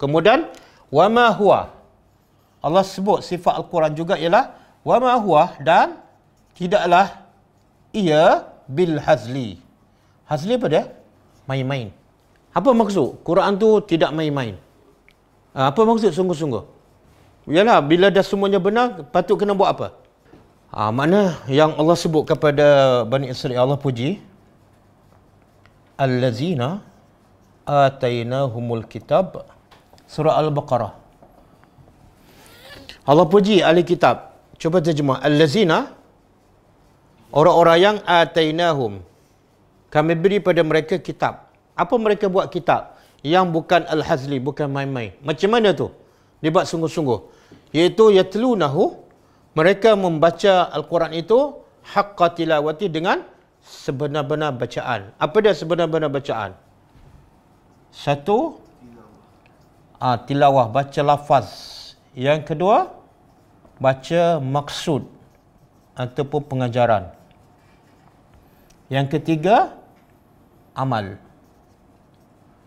Kemudian wama huwa. Allah sebut sifat al-Quran juga ialah wama huwa dan tidaklah ia bil hazli. Hazli apa dia? Main-main. Apa maksud? Quran tu tidak main-main. Ah, apa maksud sungguh-sungguh? Yalah, bila dah semuanya benar, patut kena buat apa? Ha, ah, mana yang Allah sebut kepada Bani Israel Allah puji Allazina atainahumul kitab Surah Al-Baqarah. Allah puji ahli kitab. Cuba terjemah. Al-lazina. Orang-orang yang atainahum. Kami beri pada mereka kitab. Apa mereka buat kitab? Yang bukan al-hazli, bukan main-main. Macam mana tu? Dia buat sungguh-sungguh. Iaitu yatlunahu. Mereka membaca Al-Quran itu. Hakka tilawati dengan sebenar-benar bacaan. Apa dia sebenar-benar bacaan? Satu, uh, tilawah baca lafaz yang kedua baca maksud ataupun pengajaran yang ketiga amal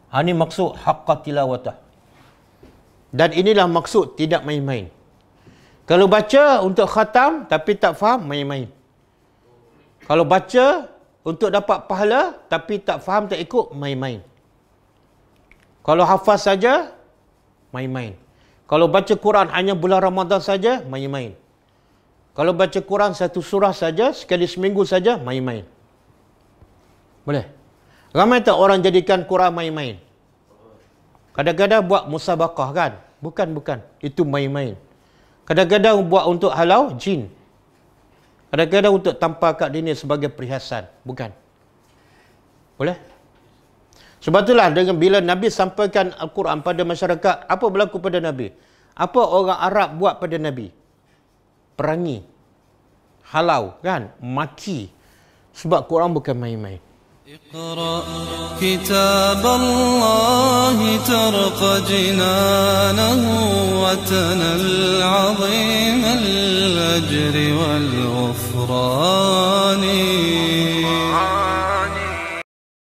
ini ha, maksud haqqa tilawatah dan inilah maksud tidak main-main kalau baca untuk khatam tapi tak faham main-main kalau baca untuk dapat pahala tapi tak faham tak ikut main-main kalau hafaz saja main-main. Kalau baca Quran hanya bulan Ramadan saja, main-main. Kalau baca Quran satu surah saja, sekali seminggu saja, main-main. Boleh? Ramai tak orang jadikan Quran main-main? Kadang-kadang buat musabakah kan? Bukan, bukan. Itu main-main. Kadang-kadang buat untuk halau, jin. Kadang-kadang untuk tampak kat dini sebagai perhiasan. Bukan. Boleh? Sebab itulah dengan bila Nabi sampaikan Al-Quran pada masyarakat, apa berlaku pada Nabi? Apa orang Arab buat pada Nabi? Perangi. Halau, kan? Maki. Sebab Quran bukan main-main. اقرا كتاب الله ترق جنانه وتنى العظيم الاجر والغفران الله.